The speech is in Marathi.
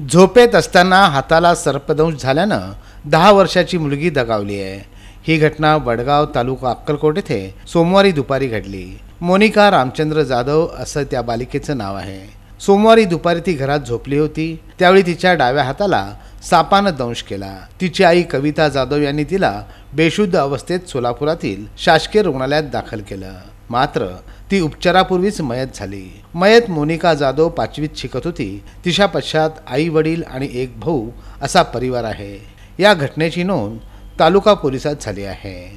झोपेत असताना हाताला सर्पदंश झाल्यानं दहा वर्षाची मुलगी दगावली आहे ही घटना वडगाव तालुका अक्कलकोट येथे सोमवारी दुपारी घडली मोनिका रामचंद्र जाधव असं त्या बालिकेचं नाव आहे सोमवारी दुपारी ती घरात झोपली होती त्यावेळी तिच्या डाव्या हाताला सापानं दंश केला तिची आई कविता जाधव यांनी तिला बेशुद्ध अवस्थेत सोलापुरातील शासकीय रुग्णालयात दाखल केलं मात्र ती उपचारापूर्वीच मयत झाली मयत मोनिका जाधव पाचवीत शिकत होती तिच्या पश्चात आई वडील आणि एक भाऊ असा परिवार आहे या घटनेची नोंद तालुका पोलिसात झाली आहे